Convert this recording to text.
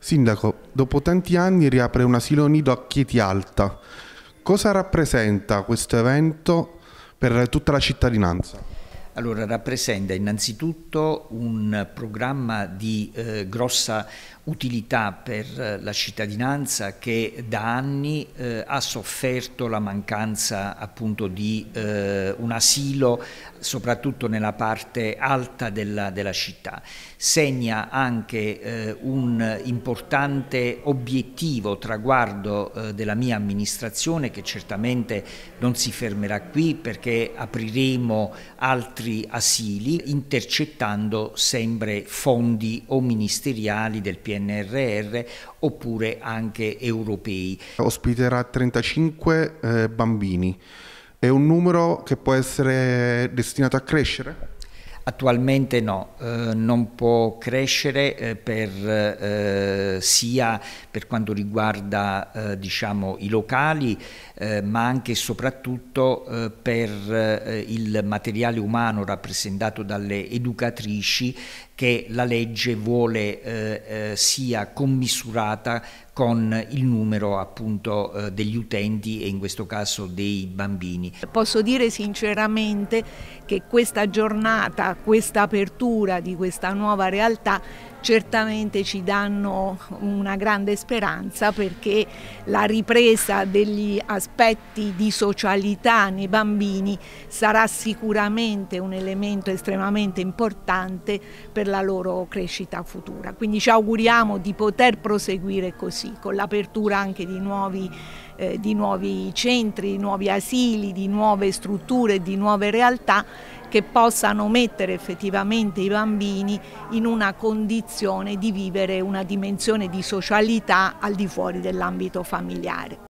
Sindaco, dopo tanti anni riapre un asilo nido a Chieti Alta. Cosa rappresenta questo evento per tutta la cittadinanza? Allora, rappresenta innanzitutto un programma di eh, grossa utilità per eh, la cittadinanza che da anni eh, ha sofferto la mancanza appunto di eh, un asilo soprattutto nella parte alta della, della città. Segna anche eh, un importante obiettivo, traguardo eh, della mia amministrazione che certamente non si fermerà qui perché apriremo altri asili intercettando sempre fondi o ministeriali del PNR PNRR oppure anche europei. Ospiterà 35 eh, bambini. È un numero che può essere destinato a crescere? Attualmente no, eh, non può crescere eh, per, eh, sia per quanto riguarda eh, diciamo, i locali eh, ma anche e soprattutto eh, per il materiale umano rappresentato dalle educatrici che la legge vuole sia commisurata con il numero appunto eh, degli utenti e in questo caso dei bambini. Posso dire sinceramente che questa giornata, questa apertura di questa nuova realtà certamente ci danno una grande speranza perché la ripresa degli aspetti di socialità nei bambini sarà sicuramente un elemento estremamente importante per la loro crescita futura. Quindi ci auguriamo di poter proseguire così, con l'apertura anche di nuovi eh, di nuovi centri, di nuovi asili, di nuove strutture, di nuove realtà che possano mettere effettivamente i bambini in una condizione di vivere una dimensione di socialità al di fuori dell'ambito familiare.